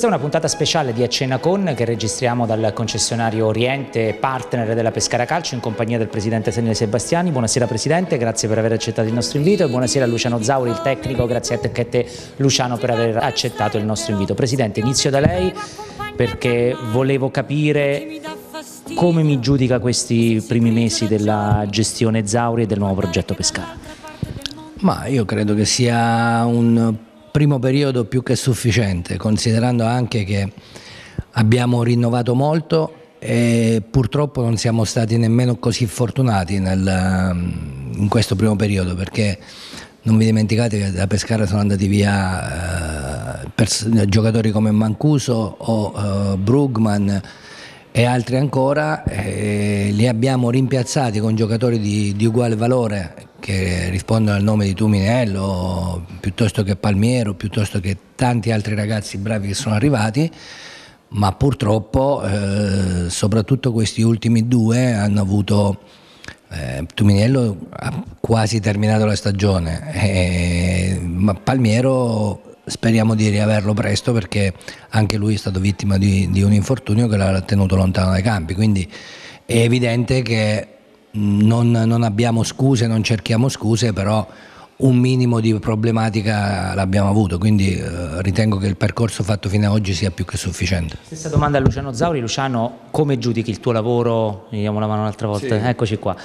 Questa è una puntata speciale di Accena Con che registriamo dal concessionario Oriente, partner della Pescara Calcio, in compagnia del presidente Senile Sebastiani. Buonasera Presidente, grazie per aver accettato il nostro invito e buonasera a Luciano Zauri, il tecnico, grazie anche a te Luciano per aver accettato il nostro invito. Presidente, inizio da lei perché volevo capire come mi giudica questi primi mesi della gestione Zauri e del nuovo progetto Pescara. Ma io credo che sia un primo periodo più che sufficiente, considerando anche che abbiamo rinnovato molto e purtroppo non siamo stati nemmeno così fortunati nel, in questo primo periodo perché non vi dimenticate che da Pescara sono andati via eh, giocatori come Mancuso o eh, Brugman e altri ancora, eh, li abbiamo rimpiazzati con giocatori di, di uguale valore che rispondono al nome di Tuminello, piuttosto che Palmiero, piuttosto che tanti altri ragazzi bravi che sono arrivati, ma purtroppo eh, soprattutto questi ultimi due hanno avuto... Eh, Tuminello ha quasi terminato la stagione, eh, ma Palmiero speriamo di riaverlo presto perché anche lui è stato vittima di, di un infortunio che l'ha tenuto lontano dai campi, quindi è evidente che non, non abbiamo scuse, non cerchiamo scuse, però un minimo di problematica l'abbiamo avuto, quindi eh, ritengo che il percorso fatto fino ad oggi sia più che sufficiente. Stessa domanda a Luciano Zauri, Luciano come giudichi il tuo lavoro, gli diamo la mano un'altra volta, sì, eccoci qua,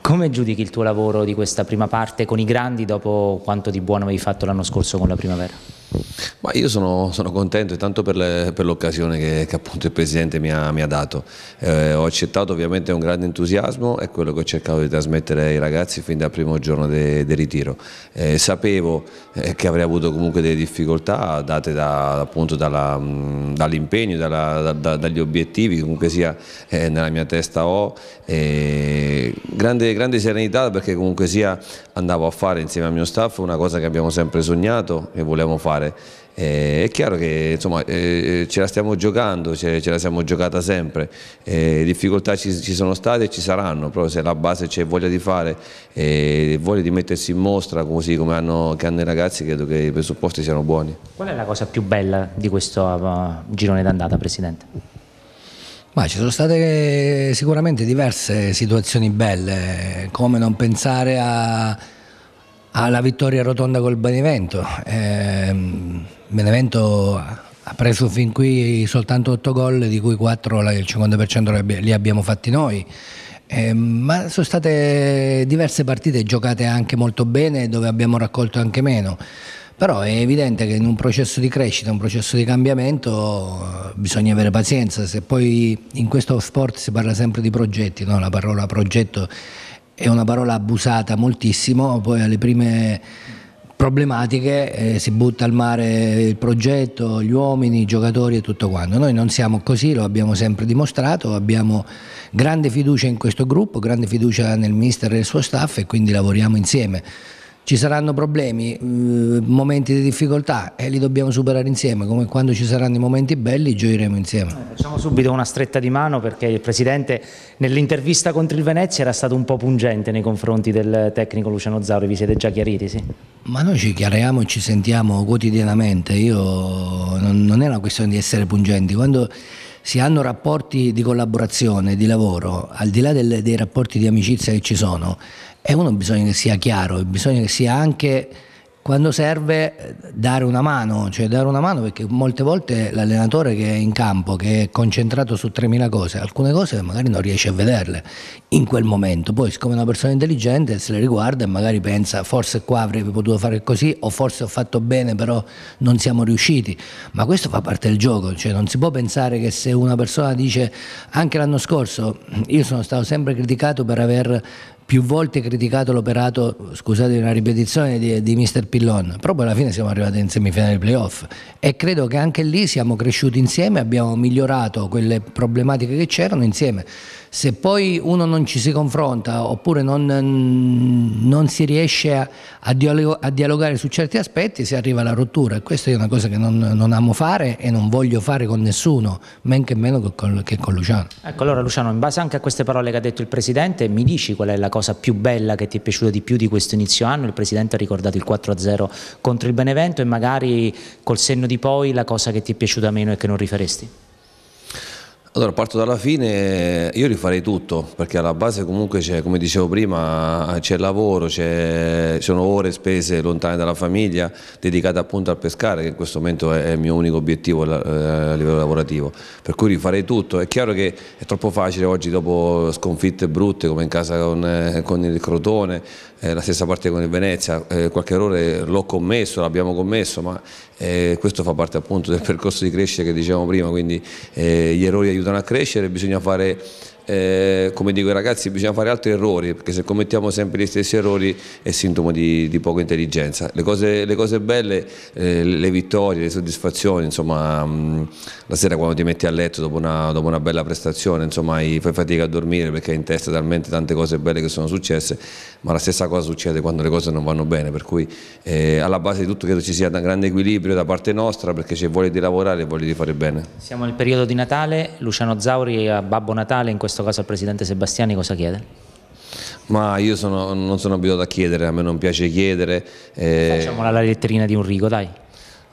come giudichi il tuo lavoro di questa prima parte con i grandi dopo quanto di buono avevi fatto l'anno scorso con la primavera? Ma io sono, sono contento tanto per, l'occasione che, che, appunto il Presidente mi ha, mi ha dato. Eh, ho accettato ovviamente un grande entusiasmo, è quello che ho cercato di trasmettere ai ragazzi fin dal primo giorno del de ritiro. Eh, sapevo eh, che avrei avuto comunque delle difficoltà date da, appunto dall'impegno, dalla, da, dagli obiettivi, comunque sia eh, nella mia testa ho. Grande, grande, serenità perché comunque sia andavo a fare insieme al mio staff una cosa che abbiamo sempre sognato e volevamo fare fare. Eh, è chiaro che insomma, eh, eh, ce la stiamo giocando, ce, ce la siamo giocata sempre, eh, difficoltà ci, ci, sono state e ci saranno, però se la base c'è voglia di fare, e eh, voglia di mettersi in mostra così come hanno, hanno, i ragazzi, credo che i presupposti siano buoni. Qual è la cosa più bella di questo uh, girone d'andata Presidente? Ma ci sono state sicuramente diverse situazioni belle, come non pensare a alla ah, vittoria rotonda col Benevento. Eh, Benevento ha preso fin qui soltanto 8 gol, di cui 4, il 50% li abbiamo fatti noi. Eh, ma sono state diverse partite giocate anche molto bene dove abbiamo raccolto anche meno. Però è evidente che in un processo di crescita, un processo di cambiamento, bisogna avere pazienza. Se poi in questo sport si parla sempre di progetti, no? la parola progetto è una parola abusata moltissimo, poi alle prime problematiche eh, si butta al mare il progetto, gli uomini, i giocatori e tutto quanto. Noi non siamo così, lo abbiamo sempre dimostrato, abbiamo grande fiducia in questo gruppo, grande fiducia nel mister e nel suo staff e quindi lavoriamo insieme ci saranno problemi, eh, momenti di difficoltà e li dobbiamo superare insieme, come quando ci saranno i momenti belli gioiremo insieme. Eh, facciamo subito una stretta di mano perché il Presidente nell'intervista contro il Venezia era stato un po' pungente nei confronti del tecnico Luciano Zauri, vi siete già chiariti? Sì? Ma noi ci chiariamo e ci sentiamo quotidianamente, Io, non, non è una questione di essere pungenti, quando si hanno rapporti di collaborazione, di lavoro, al di là del, dei rapporti di amicizia che ci sono, e uno bisogna che sia chiaro, bisogna che sia anche quando serve eh, dare una mano, cioè dare una mano perché molte volte l'allenatore che è in campo, che è concentrato su 3.000 cose, alcune cose magari non riesce a vederle in quel momento, poi siccome è una persona intelligente se le riguarda e magari pensa forse qua avrei potuto fare così o forse ho fatto bene però non siamo riusciti, ma questo fa parte del gioco, cioè non si può pensare che se una persona dice anche l'anno scorso io sono stato sempre criticato per aver più volte criticato l'operato, scusate una ripetizione, di, di Mr. Pillon, però poi alla fine siamo arrivati in semifinale playoff e credo che anche lì siamo cresciuti insieme, abbiamo migliorato quelle problematiche che c'erano insieme. Se poi uno non ci si confronta oppure non, non si riesce a, a, dialog a, dialogare su certi aspetti si arriva alla rottura e questa è una cosa che non, non amo fare e non voglio fare con nessuno, men che meno che con, che con Luciano. Ecco allora Luciano, in base anche a queste parole che ha detto il Presidente, mi dici qual è la cosa più bella che ti è piaciuta di più di questo inizio anno? Il Presidente ha ricordato il 4-0 contro il Benevento e magari col senno di poi la cosa che ti è piaciuta meno e che non riferesti? Allora, parto dalla fine, io rifarei tutto, perché alla base comunque c'è, come dicevo prima, c'è lavoro, c'è, sono ore spese lontane dalla famiglia, dedicate appunto al pescare, che in questo momento è, il mio unico obiettivo eh, a livello lavorativo. Per cui rifarei tutto. È chiaro che è troppo facile oggi dopo sconfitte brutte come in casa con, eh, con il Crotone, eh, la stessa parte con il Venezia, eh, qualche errore l'ho commesso, l'abbiamo commesso, ma eh, questo fa parte appunto del percorso di crescita che dicevamo prima, quindi eh, gli errori aiutano a crescere, bisogna fare eh, come dico ai ragazzi bisogna fare altri errori perché se commettiamo sempre gli stessi errori è sintomo di, di poca intelligenza le cose, le cose belle eh, le vittorie, le soddisfazioni insomma mh, mm, la sera quando ti metti a letto dopo una, dopo una bella prestazione insomma hai, fai fatica a dormire perché hai in testa talmente tante cose belle che sono successe ma la stessa cosa succede quando le cose non vanno bene per cui eh, alla base di tutto credo ci sia un grande equilibrio da parte nostra perché c'è voglia di lavorare e voglia di fare bene siamo nel periodo di Natale Luciano Zauri a Babbo Natale in questo questo caso al Presidente Sebastiani cosa chiede? Ma io sono, non sono abituato a chiedere, a me non piace chiedere. Eh... Facciamola la letterina di un rigo, dai.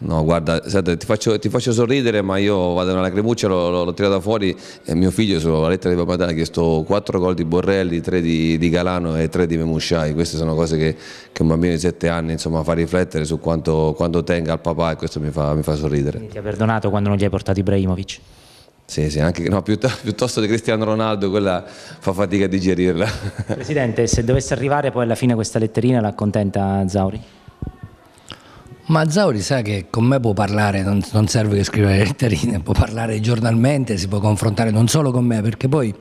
No, guarda, senta, ti, faccio, ti, faccio, sorridere, ma io vado nella cremuccia, l'ho, tirata fuori e mio figlio sulla lettera di papà ha chiesto 4 gol di Borrelli, tre di, di, Galano e tre di Memusciai. Queste sono cose che, che un bambino di sette anni insomma, fa riflettere su quanto, quanto tenga al papà e questo mi fa, mi fa sorridere. Quindi ti ha perdonato quando non gli hai portato Ibrahimovic? Sì, sì, anche no, piuttosto di Cristiano Ronaldo, quella fa fatica a digerirla. Presidente, se dovesse arrivare poi alla fine questa letterina, la accontenta Zauri? Ma Zauri sa che con me può parlare, non, non serve che scriva le letterine, può parlare giornalmente, si può confrontare non solo con me, perché poi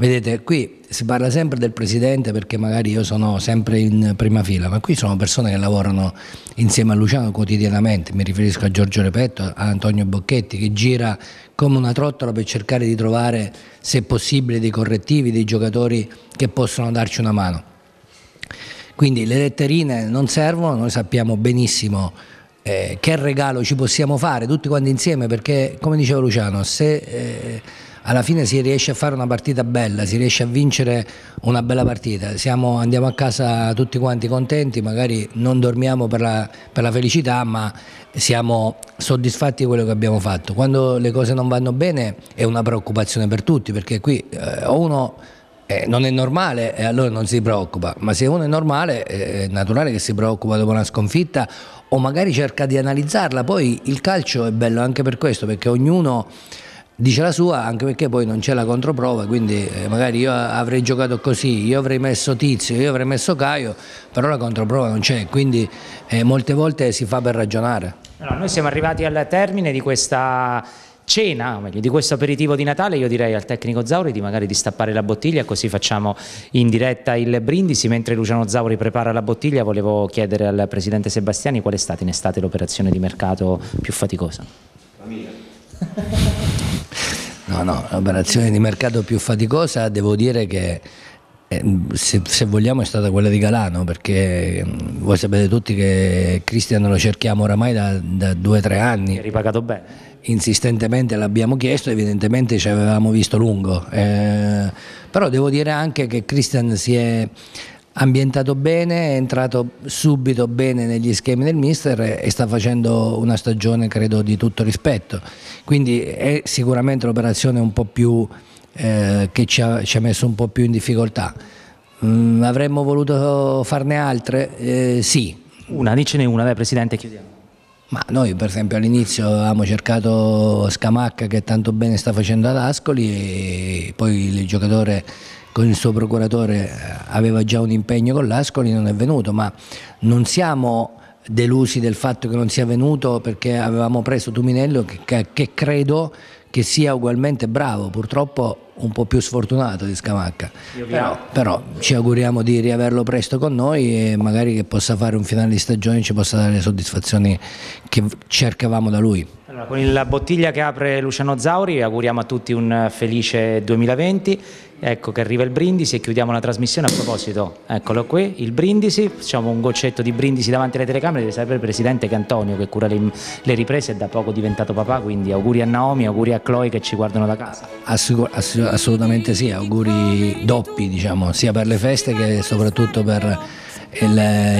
Vedete, qui si parla sempre del presidente perché magari io sono sempre in prima fila, ma qui sono persone che lavorano insieme a Luciano quotidianamente, mi riferisco a Giorgio Repetto, a Antonio Bocchetti che gira come una trottola per cercare di trovare, se possibile, dei correttivi, dei giocatori che possono darci una mano. Quindi le letterine non servono, noi sappiamo benissimo eh, che regalo ci possiamo fare tutti quanti insieme perché, come diceva Luciano, se... Eh, alla fine si riesce a fare una partita bella, si riesce a vincere una bella partita, Siamo, andiamo a casa tutti quanti contenti, magari non dormiamo per la, per la felicità, ma siamo soddisfatti di quello che abbiamo fatto. Quando le cose non vanno bene è una preoccupazione per tutti, perché qui eh, uno... Eh, non è normale e allora non si preoccupa, ma se uno è normale eh, è naturale che si preoccupa dopo una sconfitta o magari cerca di analizzarla, poi il calcio è bello anche per questo, perché ognuno dice la sua anche perché poi non c'è la controprova, quindi eh, magari io avrei giocato così, io avrei messo Tizio, io avrei messo Caio, però la controprova non c'è, quindi eh, molte volte si fa per ragionare. Allora, noi siamo arrivati al termine di questa cena, o meglio di questo aperitivo di Natale, io direi al tecnico Zauri di magari di stappare la bottiglia così facciamo in diretta il brindisi, mentre Luciano Zauri prepara la bottiglia volevo chiedere al Presidente Sebastiani qual è stata in estate l'operazione di mercato più faticosa. La mia. No, no, l'operazione di mercato più faticosa devo dire che eh, se, se, vogliamo è stata quella di Galano perché mm, voi sapete tutti che Cristian lo cerchiamo oramai da, da due o tre anni. È ripagato bene. Insistentemente l'abbiamo chiesto, evidentemente ci avevamo visto lungo, eh, però devo dire anche che Cristian si è ambientato bene, è entrato subito bene negli schemi del mister e sta facendo una stagione credo di tutto rispetto. Quindi è sicuramente l'operazione eh, che ci ha, ci ha, messo un po' più in difficoltà. Mm, avremmo voluto farne altre? Eh, sì. Una, dicene una, dai Presidente, chiudiamo. Ma noi per esempio all'inizio avevamo cercato Scamacca che tanto bene sta facendo ad Ascoli e poi il giocatore con il suo procuratore eh, aveva già un impegno con l'Ascoli, non è venuto, ma non siamo delusi del fatto che non sia venuto perché avevamo preso Tuminello che, che credo che sia ugualmente bravo, purtroppo un po' più sfortunato di Scamacca. Però, però, ci auguriamo di riaverlo presto con noi e magari che possa fare un finale di stagione e ci possa dare le soddisfazioni che cercavamo da lui. Con la bottiglia che apre Luciano Zauri auguriamo a tutti un eh, felice 2020, ecco che arriva il brindisi e chiudiamo la trasmissione. A proposito, eccolo qui, il brindisi, facciamo un goccetto di brindisi davanti alle telecamere, deve sapere il Presidente che Antonio che cura le, le riprese è da poco diventato papà, quindi auguri a Naomi, auguri a Chloe che ci guardano da casa. Assicur ass assolutamente sì, auguri doppi diciamo, sia per le feste che soprattutto per il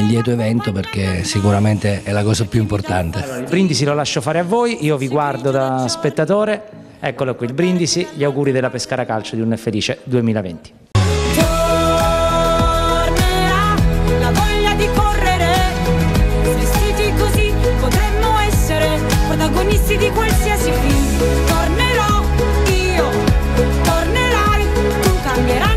lieto evento perché sicuramente è la cosa più importante. Allora, il brindisi lo lascio fare a voi, io vi guardo da spettatore, eccolo qui il brindisi, gli auguri della Pescara Calcio di un felice 2020. di qualsiasi film. Tornerò io, tornerai, tu cambierai.